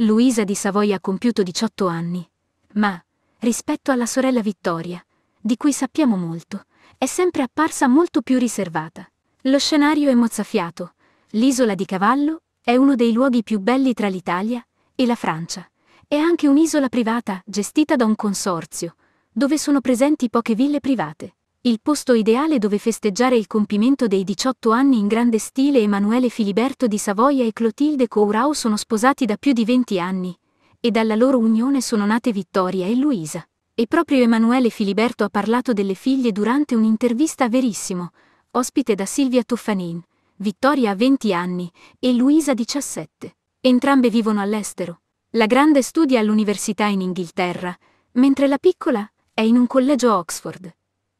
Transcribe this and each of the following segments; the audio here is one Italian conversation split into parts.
Luisa di Savoia ha compiuto 18 anni, ma, rispetto alla sorella Vittoria, di cui sappiamo molto, è sempre apparsa molto più riservata. Lo scenario è mozzafiato. L'isola di Cavallo è uno dei luoghi più belli tra l'Italia e la Francia. È anche un'isola privata gestita da un consorzio, dove sono presenti poche ville private il posto ideale dove festeggiare il compimento dei 18 anni in grande stile Emanuele Filiberto di Savoia e Clotilde Courau sono sposati da più di 20 anni, e dalla loro unione sono nate Vittoria e Luisa. E proprio Emanuele Filiberto ha parlato delle figlie durante un'intervista Verissimo, ospite da Silvia Toffanin. Vittoria ha 20 anni e Luisa 17. Entrambe vivono all'estero. La grande studia all'università in Inghilterra, mentre la piccola è in un collegio Oxford.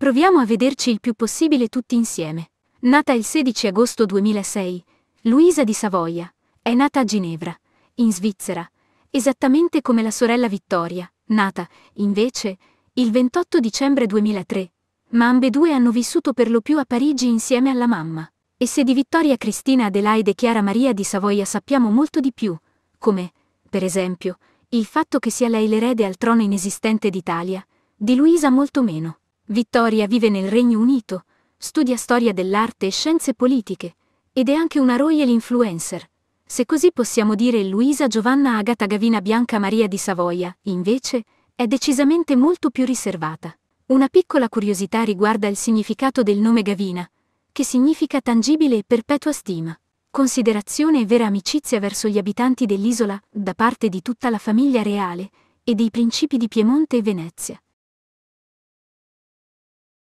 Proviamo a vederci il più possibile tutti insieme. Nata il 16 agosto 2006, Luisa di Savoia è nata a Ginevra, in Svizzera, esattamente come la sorella Vittoria, nata, invece, il 28 dicembre 2003, ma ambedue hanno vissuto per lo più a Parigi insieme alla mamma. E se di Vittoria Cristina Adelaide Chiara Maria di Savoia sappiamo molto di più, come, per esempio, il fatto che sia lei l'erede al trono inesistente d'Italia, di Luisa molto meno. Vittoria vive nel Regno Unito, studia storia dell'arte e scienze politiche, ed è anche una royal influencer. Se così possiamo dire Luisa Giovanna Agata Gavina Bianca Maria di Savoia, invece, è decisamente molto più riservata. Una piccola curiosità riguarda il significato del nome Gavina, che significa tangibile e perpetua stima, considerazione e vera amicizia verso gli abitanti dell'isola, da parte di tutta la famiglia reale, e dei principi di Piemonte e Venezia.